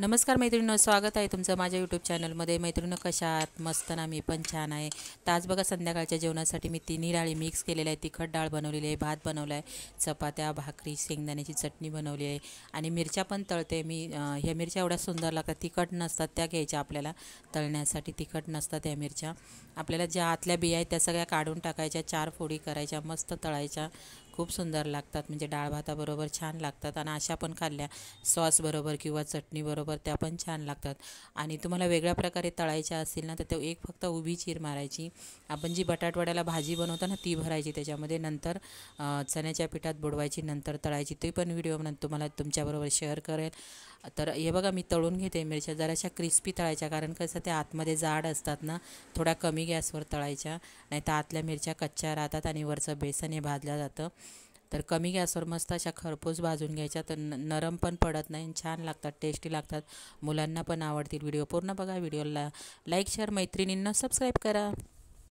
नमस्कार मैत्रिणीनं स्वागत आहे तुमचं माझ्या यूट्यूब चॅनलमध्ये कशा कशात मस्त ना मी पण छान आहे ताज बघा संध्याकाळच्या जेवणासाठी मी तिन्ही डाळी मिक्स केलेली आहे तिखट डाळ बनवलेली आहे भात बनवला आहे चपात्या भाकरी शेंगदाण्याची चटणी बनवली आहे आणि मिरच्या पण तळते मी ह्या मिरच्या एवढ्या सुंदर लागतात तिखट नसतात त्या घ्यायच्या आपल्याला तळण्यासाठी तिखट नसतात ह्या मिरच्या आपल्याला ज्या आतल्या बिया आहेत त्या सगळ्या काढून टाकायच्या चार फोडी करायच्या मस्त तळायच्या खूप सुंदर लागतात म्हणजे डाळ भाताबरोबर छान लागतात आणि अशा पण खाल्ल्या सॉसबरोबर किंवा चटणीबरोबर त्या पण छान लागतात आणि तुम्हाला वेगळ्या प्रकारे तळायच्या असतील ना तर ते एक फक्त उभी चीर मारायची आपण जी बटाटवड्याला भाजी बनवतो ना ती भरायची त्याच्यामध्ये नंतर चण्याच्या पिठात बुडवायची नंतर तळायची ते पण व्हिडिओ तुम्हाला तुमच्याबरोबर शेअर करेल तर हे बघा मी तळून घेते मिरच्या जराशा क्रिस्पी तळायच्या कारण कसं त्या आतमध्ये जाड असतात ना थोड्या कमी गॅसवर तळायच्या नाही तर आतल्या मिरच्या कच्च्या राहतात आणि वरचं बेसन हे भाजलं जातं तर कमी गॅसवर मस्त अशा खरपूस भाजून घ्यायच्या तर नरम पण पडत नाही छान लागतात टेस्टी लागतात मुलांना पण आवडतील व्हिडिओ पूर्ण बघा व्हिडिओला लाईक शेअर मैत्रिणींना सबस्क्राईब करा